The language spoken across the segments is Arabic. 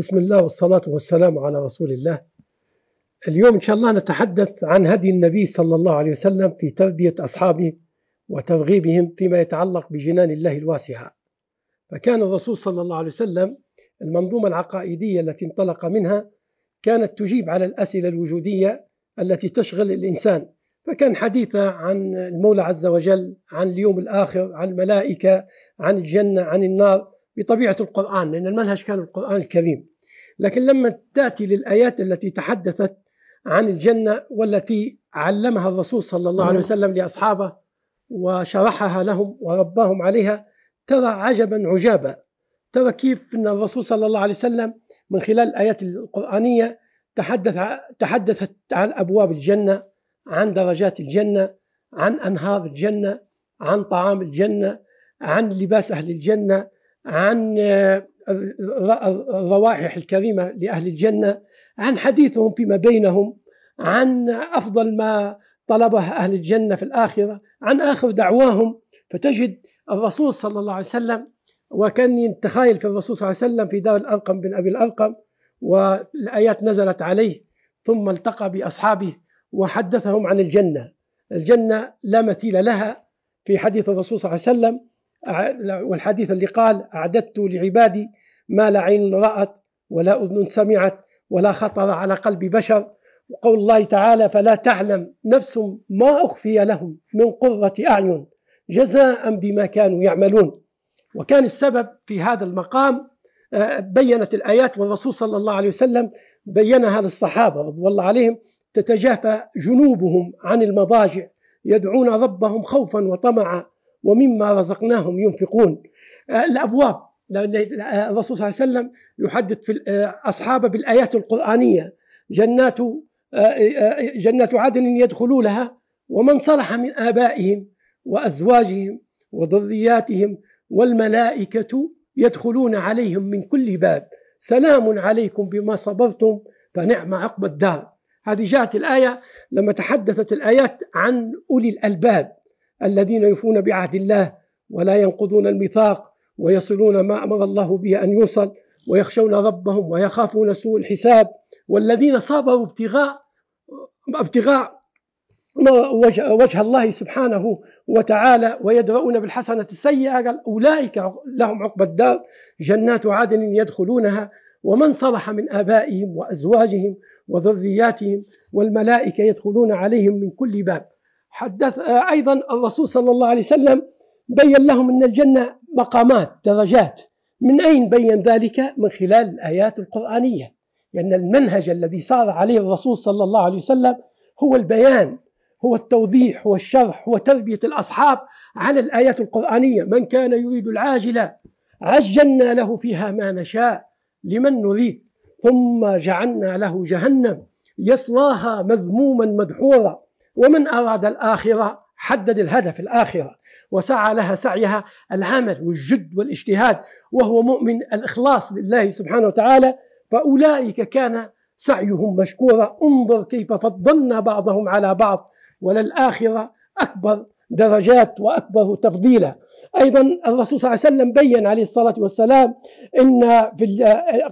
بسم الله والصلاة والسلام على رسول الله اليوم إن شاء الله نتحدث عن هدي النبي صلى الله عليه وسلم في تربية أصحابه وترغيبهم فيما يتعلق بجنان الله الواسعة فكان الرسول صلى الله عليه وسلم المنظومة العقائدية التي انطلق منها كانت تجيب على الأسئلة الوجودية التي تشغل الإنسان فكان حديثه عن المولى عز وجل عن اليوم الآخر عن الملائكة عن الجنة عن النار بطبيعة القرآن لأن المنهج كان القرآن الكريم لكن لما تأتي للآيات التي تحدثت عن الجنة والتي علمها الرسول صلى الله عليه نعم. وسلم لأصحابه وشرحها لهم ورباهم عليها ترى عجبا عجابا ترى كيف أن الرسول صلى الله عليه وسلم من خلال الآيات القرآنية تحدث تحدثت عن أبواب الجنة عن درجات الجنة عن أنهار الجنة عن طعام الجنة عن لباس أهل الجنة عن آه، الروائح الكريمة لأهل الجنة عن حديثهم فيما بينهم عن أفضل ما طلبه أهل الجنة في الآخرة عن آخر دعواهم فتجد الرسول صلى الله عليه وسلم وكان يتخايل في الرسول صلى الله عليه وسلم في دار الأرقم بن أبي الأرقم والآيات نزلت عليه ثم التقى بأصحابه وحدثهم عن الجنة الجنة لا مثيل لها في حديث الرسول صلى الله عليه وسلم والحديث اللي قال أعددت لعبادي ما لا عين رأت ولا أذن سمعت ولا خطر على قلب بشر وقول الله تعالى فلا تعلم نفس ما أخفي لهم من قرة أعين جزاء بما كانوا يعملون وكان السبب في هذا المقام آه، بينت الآيات والرسول صلى الله عليه وسلم بينها للصحابة رضي الله عليهم تتجافى جنوبهم عن المضاجع يدعون ربهم خوفا وطمعا ومما رزقناهم ينفقون آه، الابواب آه، الرسول صلى الله عليه وسلم يحدث في آه، اصحابه بالايات القرانيه جنات جنات عدن يدخلونها ومن صلح من ابائهم وازواجهم وذرياتهم والملائكه يدخلون عليهم من كل باب سلام عليكم بما صبرتم فنعم عقب الدار هذه جاءت الآية لما تحدثت الآيات عن أولي الألباب الذين يفون بعهد الله ولا ينقضون الميثاق ويصلون ما امر الله به ان يوصل ويخشون ربهم ويخافون سوء الحساب والذين صابروا ابتغاء ابتغاء وجه, الله سبحانه وتعالى ويدرؤون بالحسنة السيئة قال أولئك لهم عقب الدار جنات عدن يدخلونها ومن صلح من آبائهم وأزواجهم وذرياتهم والملائكة يدخلون عليهم من كل باب حدث آه، أيضا الرسول صلى الله عليه وسلم بين لهم أن الجنة مقامات درجات من أين بين ذلك؟ من خلال الآيات القرآنية لأن يعني المنهج الذي سار عليه الرسول صلى الله عليه وسلم هو البيان هو التوضيح هو الشرح هو تربية الأصحاب على الآيات القرآنية من كان يريد العاجلة عجلنا له فيها ما نشاء لمن نريد ثم جعلنا له جهنم يصلاها مذموما مدحورا ومن أراد الآخرة حدد الهدف الآخرة وسعى لها سعيها العمل والجد والاجتهاد وهو مؤمن الإخلاص لله سبحانه وتعالى فأولئك كان سعيهم مشكورا انظر كيف فضلنا بعضهم على بعض وللآخرة أكبر درجات وأكبر تفضيلا أيضا الرسول صلى الله عليه وسلم بين عليه الصلاة والسلام إن في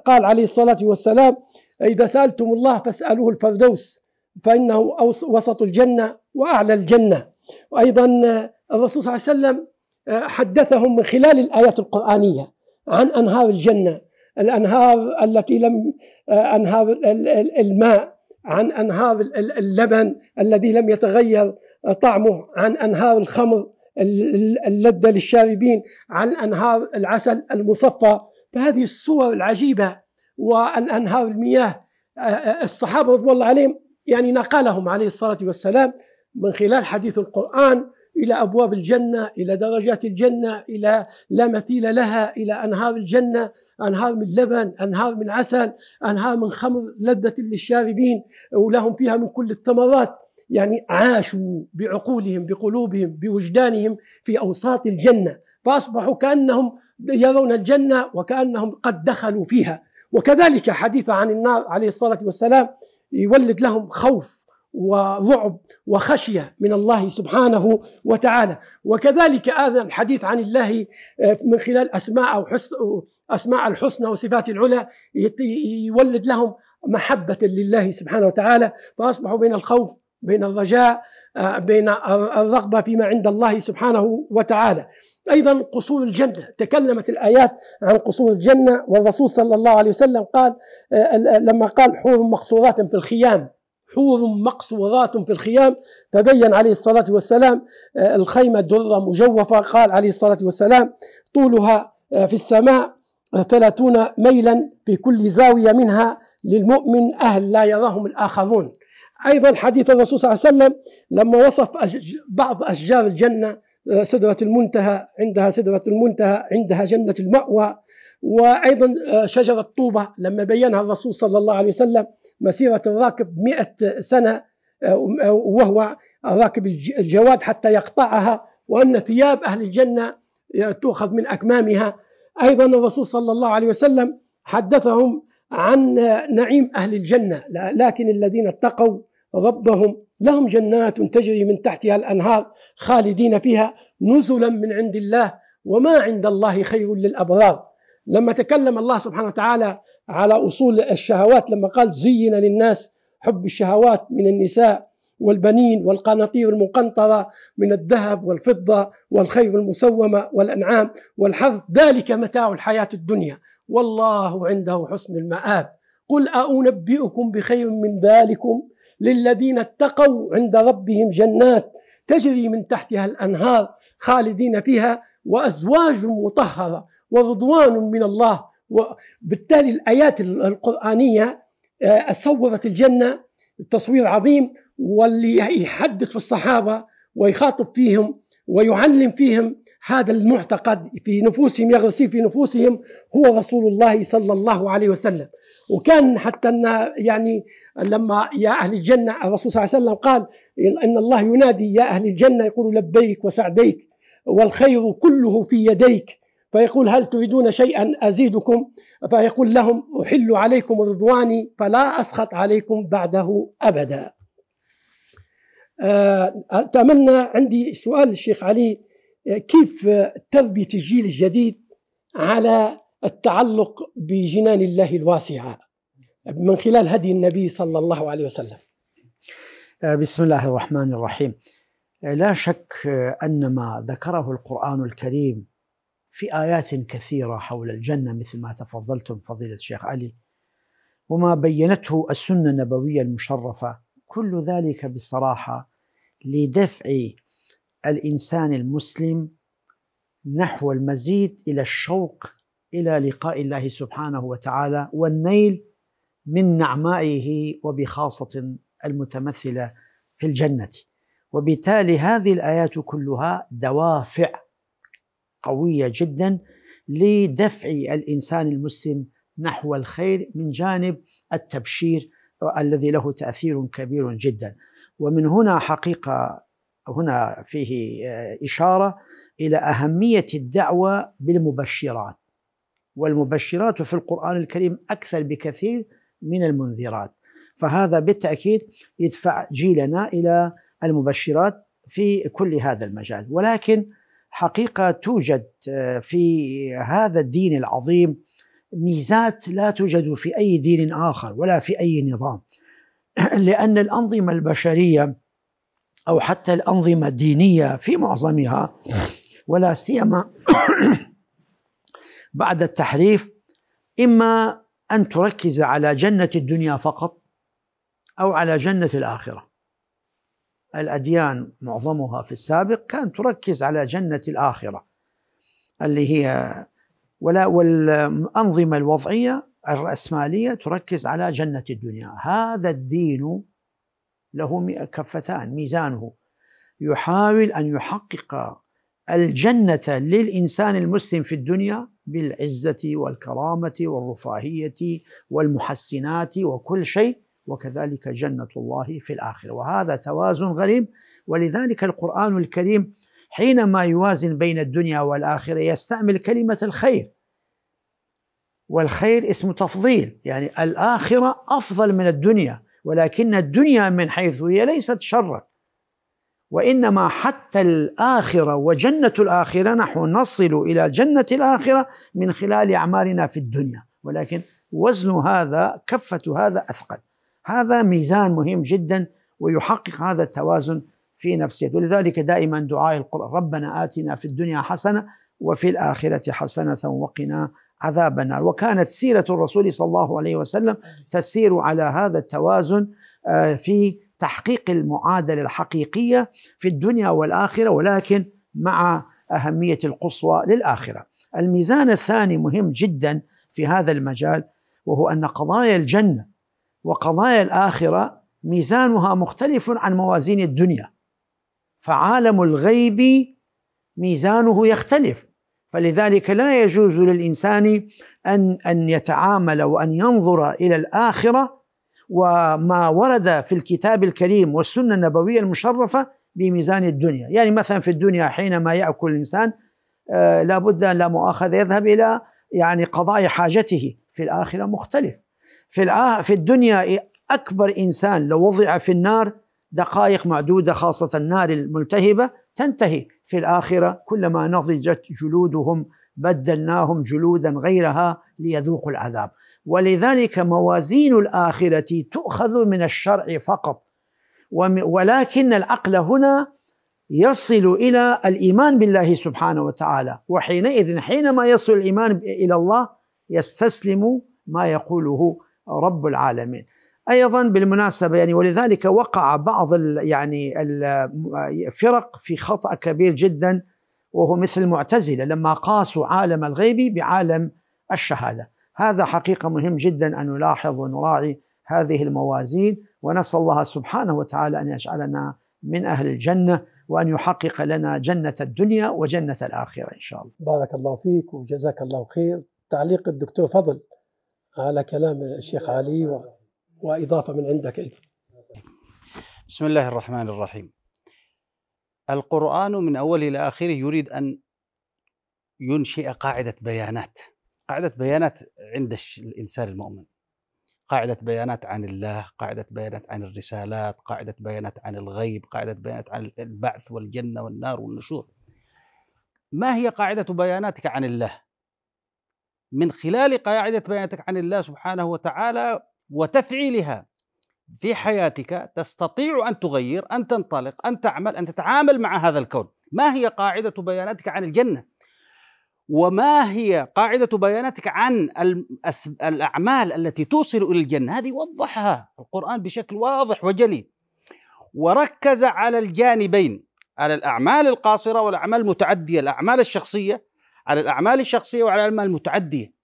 قال عليه الصلاة والسلام إذا سألتم الله فاسألوه الفردوس فإنه وسط الجنة وأعلى الجنة وأيضا الرسول صلى الله عليه وسلم آه، حدثهم من خلال الآيات القرآنية عن أنهار الجنة الأنهار التي لم آه، أنهار الماء عن أنهار اللبن الذي لم يتغير طعمه عن أنهار الخمر اللذة للشاربين عن أنهار العسل المصفى فهذه الصور العجيبة والأنهار المياه آه، الصحابة رضي الله عليهم يعني نقلهم عليه الصلاة والسلام من خلال حديث القرآن إلى أبواب الجنة إلى درجات الجنة إلى لا مثيل لها إلى أنهار الجنة أنهار من لبن أنهار من عسل أنهار من خمر لذة للشاربين ولهم فيها من كل الثمرات يعني عاشوا بعقولهم بقلوبهم بوجدانهم في أوساط الجنة فأصبحوا كأنهم يرون الجنة وكأنهم قد دخلوا فيها وكذلك حديث عن النار عليه الصلاة والسلام يولد لهم خوف ورعب وخشية من الله سبحانه وتعالى وكذلك هذا الحديث عن الله آه، من خلال أسماء أو حسن أسماء الحسنى وصفات العلى يولد لهم محبة لله سبحانه وتعالى فأصبحوا بين الخوف بين الرجاء آه، بين الرغبة فيما عند الله سبحانه وتعالى أيضا قصور الجنة تكلمت الآيات عن قصور الجنة والرسول صلى الله عليه وسلم قال آه، لما قال حور مقصورات في الخيام حور مقصورات في الخيام تبين عليه الصلاة والسلام آه، الخيمة درة مجوفة قال عليه الصلاة والسلام طولها آه، في السماء ثلاثون ميلا في كل زاوية منها للمؤمن أهل لا يراهم الآخرون أيضا حديث الرسول صلى الله عليه وسلم لما وصف بعض أشجار الجنة سدرة المنتهى عندها سدرة المنتهى عندها جنة المأوى وأيضا آه، شجرة طوبة لما بينها الرسول صلى الله عليه وسلم مسيرة الراكب مئة سنة آه، آه، وهو الراكب الجواد حتى يقطعها وأن ثياب أهل الجنة تؤخذ من أكمامها أيضا الرسول صلى الله عليه وسلم حدثهم عن نعيم أهل الجنة لكن الذين اتقوا ربهم لهم جنات تجري من تحتها الأنهار خالدين فيها نزلا من عند الله وما عند الله خير للأبرار لما تكلم الله سبحانه وتعالى على أصول الشهوات لما قال زين للناس حب الشهوات من النساء والبنين والقناطير المقنطرة من الذهب والفضة والخير المسومة والأنعام والحرث ذلك متاع الحياة الدنيا والله عنده حسن المآب قل أنبئكم بخير من ذلكم للذين اتقوا عند ربهم جنات تجري من تحتها الانهار خالدين فيها وازواج مطهره ورضوان من الله وبالتالي الايات القرانيه آه، صورت الجنه تصوير عظيم واللي يحدث في الصحابه ويخاطب فيهم ويعلم فيهم هذا المعتقد في نفوسهم يغرس في نفوسهم هو رسول الله صلى الله عليه وسلم وكان حتى أن يعني لما يا أهل الجنة الرسول صلى الله عليه وسلم قال إن الله ينادي يا أهل الجنة يقول لبيك وسعديك والخير كله في يديك فيقول هل تريدون شيئا أزيدكم فيقول لهم أحل عليكم رضواني فلا أسخط عليكم بعده أبدا آه، أتمنى عندي سؤال الشيخ علي كيف تربية الجيل الجديد على التعلق بجنان الله الواسعة من خلال هدي النبي صلى الله عليه وسلم آه، بسم الله الرحمن الرحيم آه، لا شك آه، أن ما ذكره القرآن الكريم في آيات كثيرة حول الجنة مثل ما تفضلتم فضيلة الشيخ علي وما بينته السنة النبوية المشرفة كل ذلك بصراحة لدفع الانسان المسلم نحو المزيد الى الشوق الى لقاء الله سبحانه وتعالى والنيل من نعمائه وبخاصه المتمثله في الجنه وبالتالي هذه الايات كلها دوافع قويه جدا لدفع الانسان المسلم نحو الخير من جانب التبشير الذي له تاثير كبير جدا ومن هنا حقيقه هنا فيه آه، إشارة إلى أهمية الدعوة بالمبشرات والمبشرات في القرآن الكريم أكثر بكثير من المنذرات فهذا بالتأكيد يدفع جيلنا إلى المبشرات في كل هذا المجال ولكن حقيقة توجد آه، في هذا الدين العظيم ميزات لا توجد في أي دين آخر ولا في أي نظام لأن الأنظمة البشرية او حتى الانظمه الدينيه في معظمها ولا سيما بعد التحريف اما ان تركز على جنه الدنيا فقط او على جنه الاخره الاديان معظمها في السابق كان تركز على جنه الاخره اللي هي ولا والانظمه الوضعيه الرأسمالية تركز على جنة الدنيا هذا الدين له كفتان ميزانه يحاول أن يحقق الجنة للإنسان المسلم في الدنيا بالعزة والكرامة والرفاهية والمحسنات وكل شيء وكذلك جنة الله في الآخرة وهذا توازن غريب ولذلك القرآن الكريم حينما يوازن بين الدنيا والآخرة يستعمل كلمة الخير والخير اسم تفضيل يعني الآخرة أفضل من الدنيا ولكن الدنيا من حيث هي ليست شرا وانما حتى الاخره وجنه الاخره نحن نصل الى جنه الاخره من خلال اعمالنا في الدنيا ولكن وزن هذا كفه هذا اثقل هذا ميزان مهم جدا ويحقق هذا التوازن في نفسه ولذلك دائما دعاء القرآن ربنا آتنا في الدنيا حسنة وفي الآخرة حسنة وقنا عذاب النار وكانت سيرة الرسول صلى الله عليه وسلم تسير على هذا التوازن آه، في تحقيق المعادلة الحقيقية في الدنيا والآخرة ولكن مع أهمية القصوى للآخرة الميزان الثاني مهم جدا في هذا المجال وهو أن قضايا الجنة وقضايا الآخرة ميزانها مختلف عن موازين الدنيا فعالم الغيب ميزانه يختلف فلذلك لا يجوز للإنسان أن أن يتعامل وأن ينظر إلى الآخرة وما ورد في الكتاب الكريم والسنة النبوية المشرفة بميزان الدنيا يعني مثلا في الدنيا حينما يأكل الإنسان آه، لا لابد أن لا مؤاخذة يذهب إلى يعني قضاء حاجته في الآخرة مختلف في, في الدنيا أكبر إنسان لو وضع في النار دقائق معدودة خاصة النار الملتهبة تنتهي في الآخرة كلما نضجت جلودهم بدلناهم جلودا غيرها ليذوقوا العذاب ولذلك موازين الآخرة تؤخذ من الشرع فقط ولكن العقل هنا يصل إلى الإيمان بالله سبحانه وتعالى وحينئذ حينما يصل الإيمان إلى الله يستسلم ما يقوله رب العالمين ايضا بالمناسبه يعني ولذلك وقع بعض الـ يعني الفرق في خطا كبير جدا وهو مثل المعتزله لما قاسوا عالم الغيب بعالم الشهاده هذا حقيقه مهم جدا ان نلاحظ ونراعي هذه الموازين ونسال الله سبحانه وتعالى ان يجعلنا من اهل الجنه وان يحقق لنا جنه الدنيا وجنه الاخره ان شاء الله. بارك الله فيك وجزاك الله خير، تعليق الدكتور فضل على كلام الشيخ علي و... واضافه من عندك ايضا. بسم الله الرحمن الرحيم. القران من اوله الى اخره يريد ان ينشئ قاعده بيانات. قاعده بيانات عند الانسان المؤمن. قاعدة بيانات عن الله، قاعدة بيانات عن الرسالات، قاعدة بيانات عن الغيب، قاعدة بيانات عن البعث والجنة والنار والنشور. ما هي قاعدة بياناتك عن الله؟ من خلال قاعدة بياناتك عن الله سبحانه وتعالى وتفعيلها في حياتك تستطيع ان تغير، ان تنطلق، ان تعمل، ان تتعامل مع هذا الكون. ما هي قاعده بياناتك عن الجنه؟ وما هي قاعده بياناتك عن الاعمال التي توصل الى الجنه؟ هذه وضحها القران بشكل واضح وجلي. وركز على الجانبين، على الاعمال القاصره والاعمال المتعديه، الاعمال الشخصيه على الاعمال الشخصيه وعلى الاعمال المتعديه.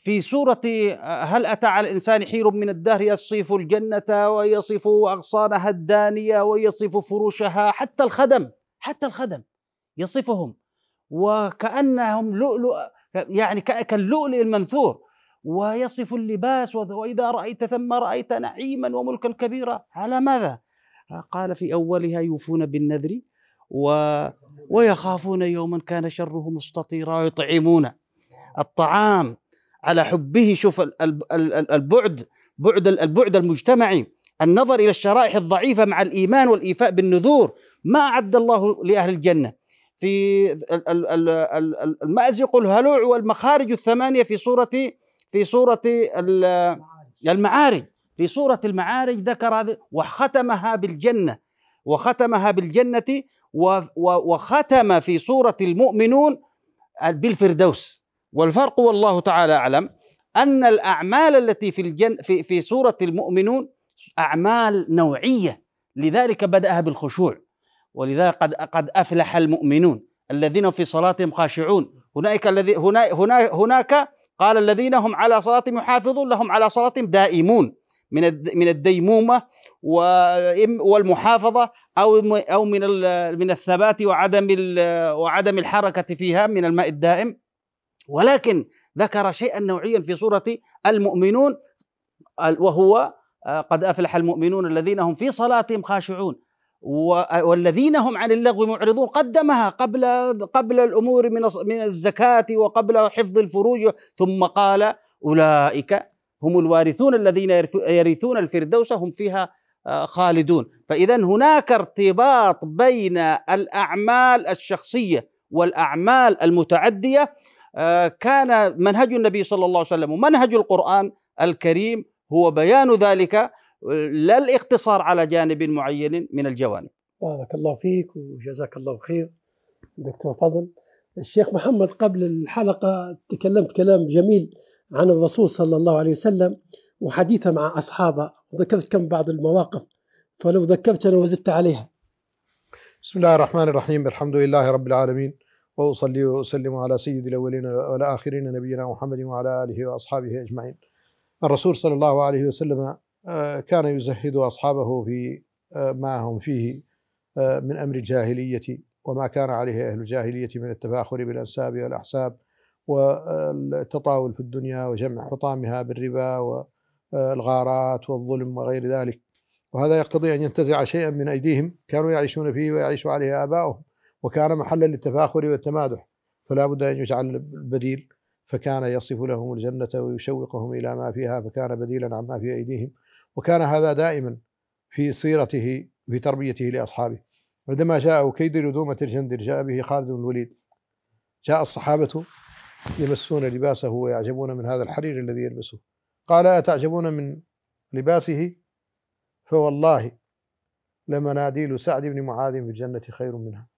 في سورة هل أتى على الإنسان حير من الدهر يصف الجنة ويصف أغصانها الدانية ويصف فروشها حتى الخدم حتى الخدم يصفهم وكأنهم لؤلؤ يعني كاللؤلؤ المنثور ويصف اللباس وإذا رأيت ثم رأيت نعيما وملكا كبيرا على ماذا؟ قال في أولها يوفون بالنذر و ويخافون يوما كان شره مستطيرا ويطعمون الطعام على حبه شوف البعد بعد البعد المجتمعي النظر الى الشرائح الضعيفه مع الايمان والايفاء بالنذور ما اعد الله لاهل الجنه في المازق الهلوع والمخارج الثمانيه في سوره في سوره المعارج في سوره المعارج ذكر هذا وختمها بالجنه وختمها بالجنه وختم في سوره المؤمنون بالفردوس والفرق والله تعالى أعلم أن الأعمال التي في, الجن في, في سورة المؤمنون أعمال نوعية لذلك بدأها بالخشوع ولذا قد قد أفلح المؤمنون الذين في صلاتهم خاشعون هناك الذي هناك هناك قال الذين هم على صلاتهم يحافظون لهم على صلاتهم دائمون من من الديمومه والمحافظه او او من من الثبات وعدم وعدم الحركه فيها من الماء الدائم ولكن ذكر شيئا نوعيا في سورة المؤمنون وهو آه، قد أفلح المؤمنون الذين هم في صلاتهم خاشعون والذين هم عن اللغو معرضون قدمها قبل قبل الامور من من الزكاه وقبل حفظ الفروج ثم قال اولئك هم الوارثون الذين يرثون الفردوس هم فيها آه، خالدون فاذا هناك ارتباط بين الاعمال الشخصيه والاعمال المتعديه آه، كان منهج النبي صلى الله عليه وسلم ومنهج القرآن الكريم هو بيان ذلك آه، لا الاقتصار على جانب معين من الجوانب بارك الله فيك وجزاك الله خير دكتور فضل الشيخ محمد قبل الحلقة تكلمت كلام جميل عن الرسول صلى الله عليه وسلم وحديثه مع أصحابه وذكرت كم بعض المواقف فلو ذكرتنا وزدت عليها بسم الله الرحمن الرحيم الحمد لله رب العالمين واصلي واسلم على سيد الاولين والاخرين نبينا محمد وعلى اله واصحابه اجمعين. الرسول صلى الله عليه وسلم آه، كان يزهد اصحابه في آه، ما هم فيه آه، من امر الجاهليه وما كان عليه اهل الجاهليه من التفاخر بالانساب والاحساب والتطاول في الدنيا وجمع حطامها بالربا والغارات والظلم وغير ذلك وهذا يقتضي ان ينتزع شيئا من ايديهم كانوا يعيشون فيه ويعيش عليه اباؤهم وكان محلا للتفاخر والتمادح فلا بد أن يجعل البديل فكان يصف لهم الجنة ويشوقهم إلى ما فيها فكان بديلا عما في أيديهم وكان هذا دائما في سيرته في تربيته لأصحابه عندما جاء كيد لدومة الجندل جاء به خالد بن الوليد جاء الصحابة يمسون لباسه ويعجبون من هذا الحرير الذي يلبسه قال أتعجبون من لباسه فوالله لمناديل سعد بن معاذ في الجنة خير منها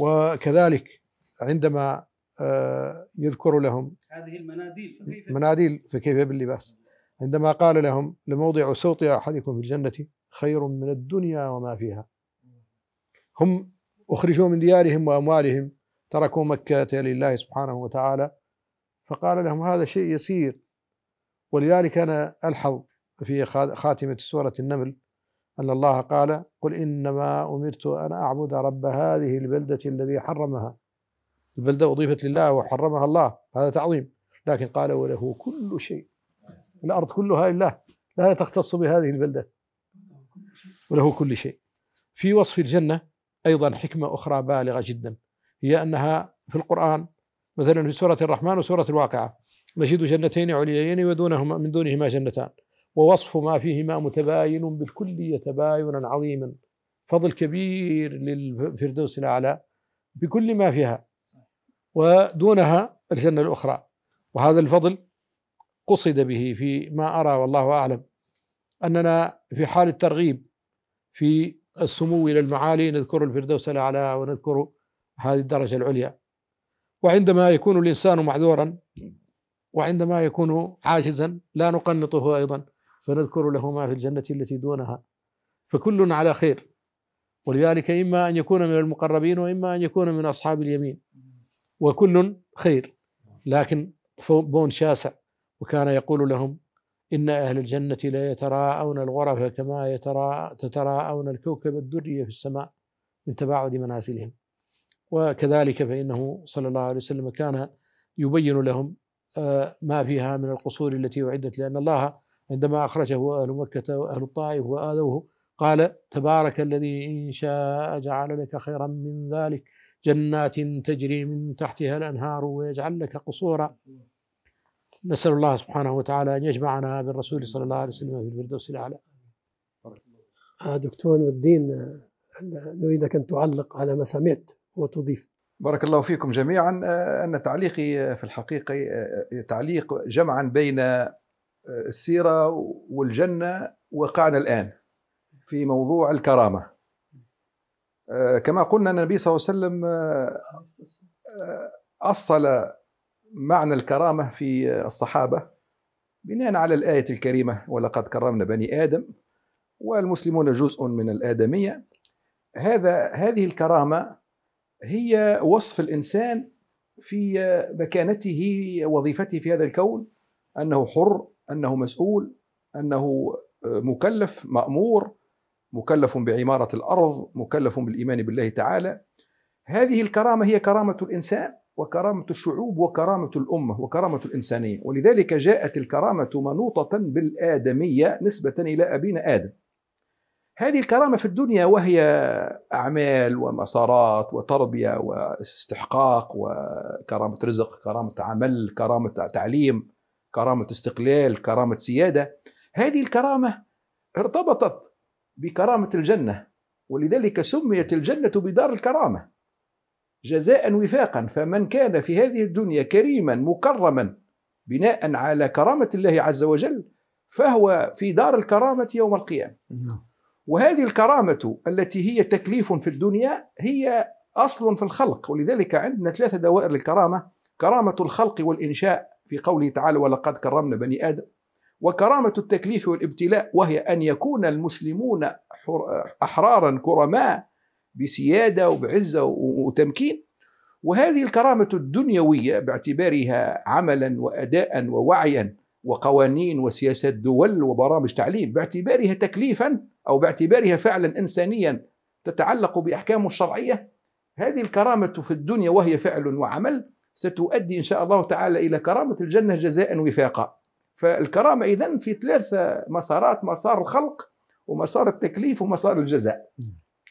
وكذلك عندما آه، يذكر لهم هذه المناديل فكيف مناديل فكيف باللباس عندما قال لهم لموضع سوط أحدكم في الجنة خير من الدنيا وما فيها هم أخرجوا من ديارهم وأموالهم تركوا مكة لله سبحانه وتعالى فقال لهم هذا شيء يسير ولذلك أنا ألحظ في خاتمة سورة النمل أن الله قال قل إنما أمرت أن أعبد رب هذه البلدة الذي حرمها البلدة أضيفت لله وحرمها الله هذا تعظيم لكن قال وله كل شيء الأرض كلها لله لا تختص بهذه البلدة وله كل شيء في وصف الجنة أيضا حكمة أخرى بالغة جدا هي أنها في القرآن مثلا في سورة الرحمن وسورة الواقعة نجد جنتين عليين ودونهما من دونهما جنتان ووصف ما فيهما متباين بالكل تباينا عظيما فضل كبير للفردوس الأعلى بكل ما فيها ودونها الجنة الأخرى وهذا الفضل قصد به في ما أرى والله أعلم أننا في حال الترغيب في السمو إلى المعالي نذكر الفردوس الأعلى ونذكر هذه الدرجة العليا وعندما يكون الإنسان معذورا وعندما يكون عاجزا لا نقنطه أيضا فنذكر له ما في الجنة التي دونها فكل على خير ولذلك إما أن يكون من المقربين وإما أن يكون من أصحاب اليمين وكل خير لكن بون شاسع وكان يقول لهم إن أهل الجنة لا يتراءون الغرف كما يتراء تتراءون الكوكب الدري في السماء من تباعد منازلهم وكذلك فإنه صلى الله عليه وسلم كان يبين لهم آه، ما فيها من القصور التي أعدت لأن الله عندما أخرجه أهل مكة وأهل الطائف وآذوه قال تبارك الذي إن شاء جعل لك خيرا من ذلك جنات تجري من تحتها الأنهار ويجعل لك قصورا نسأل الله سبحانه وتعالى أن يجمعنا بالرسول صلى الله عليه وسلم في الفردوس الأعلى آه، دكتور الدين نريدك أن تعلق على ما سمعت وتضيف بارك الله فيكم جميعا آه، أن تعليقي في الحقيقة آه، تعليق جمعا بين السيرة والجنة وقعنا الآن في موضوع الكرامة آه، كما قلنا أن النبي صلى الله عليه وسلم آه، أصل معنى الكرامة في الصحابة بناء على الآية الكريمة ولقد كرمنا بني آدم والمسلمون جزء من الآدمية هذا هذه الكرامة هي وصف الإنسان في مكانته وظيفته في هذا الكون أنه حر انه مسؤول انه آه، مكلف مامور مكلف بعماره الارض مكلف بالايمان بالله تعالى هذه الكرامه هي كرامه الانسان وكرامه الشعوب وكرامه الامه وكرامه الانسانيه ولذلك جاءت الكرامه منوطه بالادميه نسبه الى ابينا ادم هذه الكرامة في الدنيا وهي أعمال ومسارات وتربية واستحقاق وكرامة رزق كرامة عمل كرامة تعليم كرامه استقلال كرامه سياده هذه الكرامه ارتبطت بكرامه الجنه ولذلك سميت الجنه بدار الكرامه جزاء وفاقا فمن كان في هذه الدنيا كريما مكرما بناء على كرامه الله عز وجل فهو في دار الكرامه يوم القيامه نعم. وهذه الكرامه التي هي تكليف في الدنيا هي اصل في الخلق ولذلك عندنا ثلاثه دوائر للكرامه كرامه الخلق والانشاء في قوله تعالى ولقد كرمنا بني آدم وكرامة التكليف والابتلاء وهي أن يكون المسلمون أحرارا كرماء بسيادة وبعزة وتمكين وهذه الكرامة الدنيوية باعتبارها عملا وأداء ووعيا وقوانين وسياسات دول وبرامج تعليم باعتبارها تكليفا أو باعتبارها فعلا إنسانيا تتعلق بأحكامه الشرعية هذه الكرامة في الدنيا وهي فعل وعمل ستؤدي إن شاء الله تعالى إلى كرامة الجنة جزاء وفاقا فالكرامة إذا في ثلاث مسارات مسار الخلق ومسار التكليف ومسار الجزاء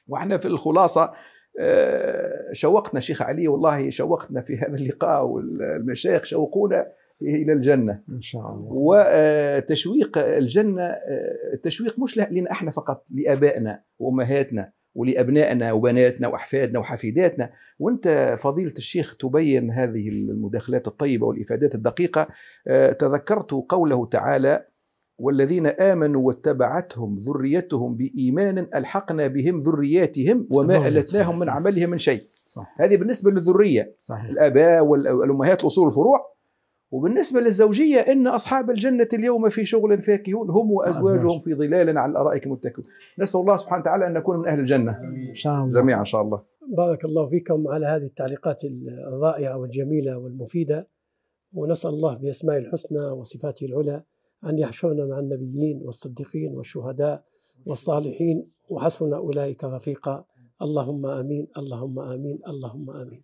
وإحنا في الخلاصة آه، شوقتنا شيخ علي والله شوقتنا في هذا اللقاء والمشايخ شوقونا الى الجنه ان شاء الله وتشويق آه، الجنه التشويق آه، مش لنا احنا فقط لابائنا وامهاتنا ولابنائنا وبناتنا واحفادنا وحفيداتنا وانت فضيله الشيخ تبين هذه المداخلات الطيبه والافادات الدقيقه آه، تذكرت قوله تعالى والذين امنوا واتبعتهم ذريتهم بايمان الحقنا بهم ذرياتهم وما التناهم من عملهم من شيء صح. هذه بالنسبه للذريه صحيح. الاباء والامهات الاصول الفروع وبالنسبة للزوجية إن أصحاب الجنة اليوم في شغل فاكهون هم وأزواجهم في ظلال على الأرائك متكئون نسأل الله سبحانه وتعالى أن نكون من أهل الجنة جميعا إن شاء الله بارك الله فيكم على هذه التعليقات الرائعة والجميلة والمفيدة ونسأل الله بأسماء الحسنى وصفاته العلى أن يحشرنا مع النبيين والصديقين والشهداء والصالحين وحسن أولئك رفيقا اللهم آمين اللهم آمين اللهم آمين